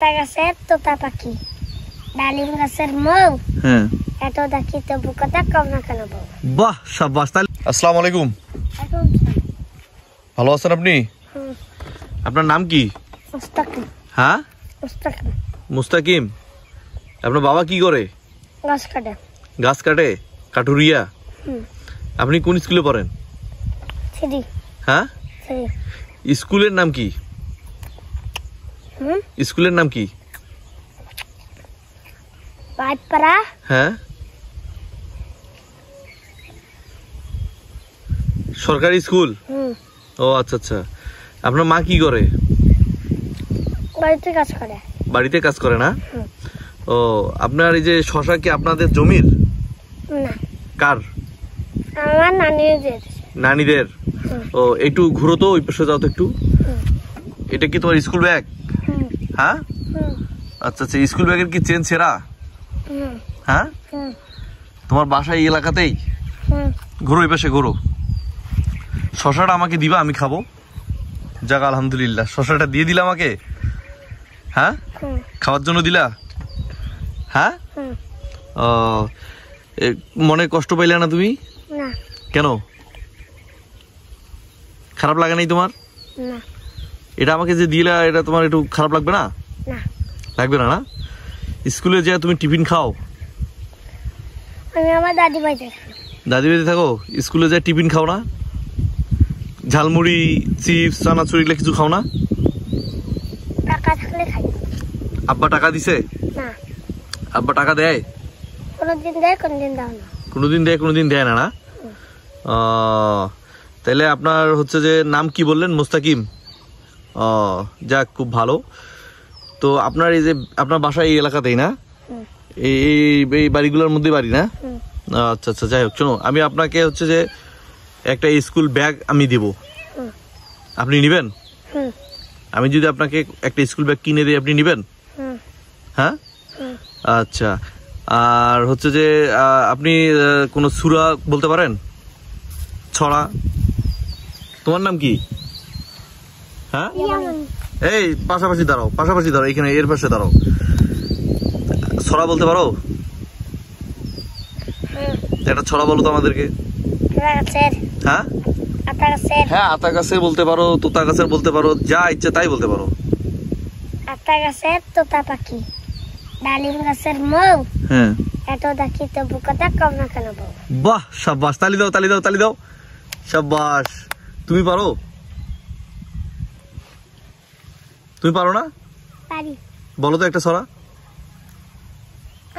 তোতা গাছের তোতা পাখি ডালিম গাছের মৌ হ্যাঁ এত দেখি তো বুকটা কম না কেন বাহ সাব্বাস তাহলে আসসালামু আলাইকুম ভালো আছেন আপনি আপনার নাম কি মুস্তাকিম হ্যাঁ মুস্তাকিম মুস্তাকিম আপনার বাবা কি করে গাছ কাটে গাছ কাটে কাটুরিয়া আপনি কোন স্কুলে পড়েন হ্যাঁ স্কুলের নাম কি স্কুলের নাম কি হ্যাঁ সরকারি স্কুল ও আচ্ছা আচ্ছা আপনার মা কি করে বাড়িতে কাজ করে বাড়িতে কাজ করে না ও আপনার এই যে শশা কি আপনাদের জমির না কার আমার নানিদের নানিদের ও একটু ঘুরো তো ওই পাশে যাও তো একটু এটা কি তোমার স্কুল ব্যাগ হ্যাঁ আচ্ছা আচ্ছা স্কুল ব্যাগের কি চেন ছেঁড়া হ্যাঁ তোমার বাসা এই এলাকাতেই ঘুরো এই পাশে ঘোরো শশাটা আমাকে দিবা আমি খাবো যাক আলহামদুলিল্লাহ শশাটা দিয়ে দিলা আমাকে হ্যাঁ খাওয়ার জন্য দিলা হ্যাঁ ও মনে কষ্ট পাইলে না তুমি কেন খারাপ লাগে নাই তোমার না এটা আমাকে যে দিলা এটা তোমার একটু খারাপ লাগবে না লাগবে না না স্কুলে যে তুমি টিফিন খাও আমি আমার দাদি বাড়িতে দাদি থাকো স্কুলে যে টিফিন খাও না ঝালমুড়ি চিপস চানাচুরি এগুলো কিছু খাও না টাকা থাকলে খাই আব্বা টাকা দিছে না আব্বা টাকা দেয় কোনোদিন দেয় কোনোদিন দাও না দেয় কোনোদিন দেয় না না তাহলে আপনার হচ্ছে যে নাম কি বললেন মোস্তাকিম যাক খুব ভালো তো আপনার এই যে আপনার বাসা এই এলাকাতেই না এই এই বাড়িগুলোর মধ্যে বাড়ি না আচ্ছা আচ্ছা যাই হোক শোনো আমি আপনাকে হচ্ছে যে একটা স্কুল ব্যাগ আমি দিব আপনি নেবেন আমি যদি আপনাকে একটা স্কুল ব্যাগ কিনে দিই আপনি নেবেন হ্যাঁ আচ্ছা আর হচ্ছে যে আপনি কোনো সুরা বলতে পারেন ছড়া তোমার নাম কি হ্যাঁ এই পাশাপাশি দাঁড়াও পাশাপাশি দাঁড়াও এখানে এর পাশে দাঁড়াও ছড়া বলতে পারো একটা ছড়া বলো তো আমাদেরকে হ্যাঁ হ্যাঁ আতা গাছের বলতে পারো তোতা গাছের বলতে পারো যা ইচ্ছা তাই বলতে পারো আতা গাছের তোতা পাখি ডালিম হ্যাঁ এত দেখি তো না কেন বাহ সাব্বাস তালি দাও তালি দাও তালি দাও সাব্বাস তুমি পারো তুমি পারো না পারি বলো তো একটা সরা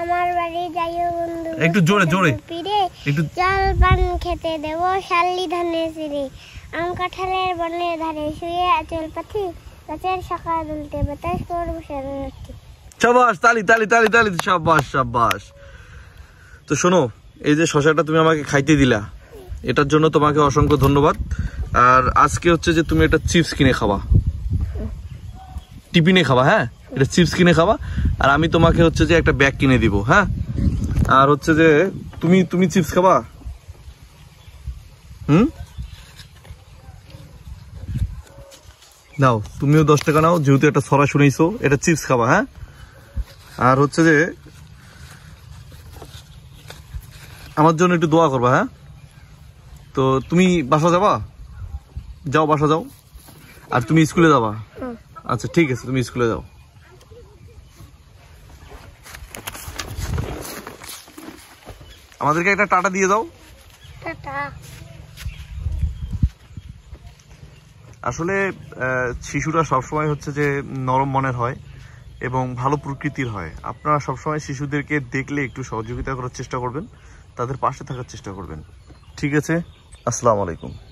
আমার বাড়ি যাইও বন্ধু একটু জোরে জোরে একটু জল পান খেতে দেব শালি ধানে সিরে আম কাঁঠালের বনে ধারে শুয়ে আচল পাখি গাছের শাখা দুলতে বাতাস করব শরণার্থী তালি তালি তালি তালি শাবাশ শাবাশ তো শোনো এই যে শশাটা তুমি আমাকে খাইতে দিলা এটার জন্য তোমাকে অসংখ্য ধন্যবাদ আর আজকে হচ্ছে যে তুমি একটা চিপস কিনে খাওয়া টিফিনে খাবা হ্যাঁ এটা চিপস কিনে খাবা আর আমি তোমাকে হচ্ছে যে একটা ব্যাগ কিনে দিব হ্যাঁ আর হচ্ছে যে তুমি তুমি চিপস খাবা হুম নাও তুমিও দশ টাকা নাও যেহেতু একটা ছড়া শুনেছো এটা চিপস খাবা হ্যাঁ আর হচ্ছে যে আমার জন্য একটু দোয়া করবা হ্যাঁ তো তুমি বাসা যাবা যাও বাসা যাও আর তুমি স্কুলে যাবা আচ্ছা ঠিক আছে তুমি স্কুলে যাও আমাদেরকে একটা টাটা দিয়ে দাও আসলে শিশুরা সবসময় হচ্ছে যে নরম মনের হয় এবং ভালো প্রকৃতির হয় আপনারা সবসময় শিশুদেরকে দেখলে একটু সহযোগিতা করার চেষ্টা করবেন তাদের পাশে থাকার চেষ্টা করবেন ঠিক আছে আসসালামু আলাইকুম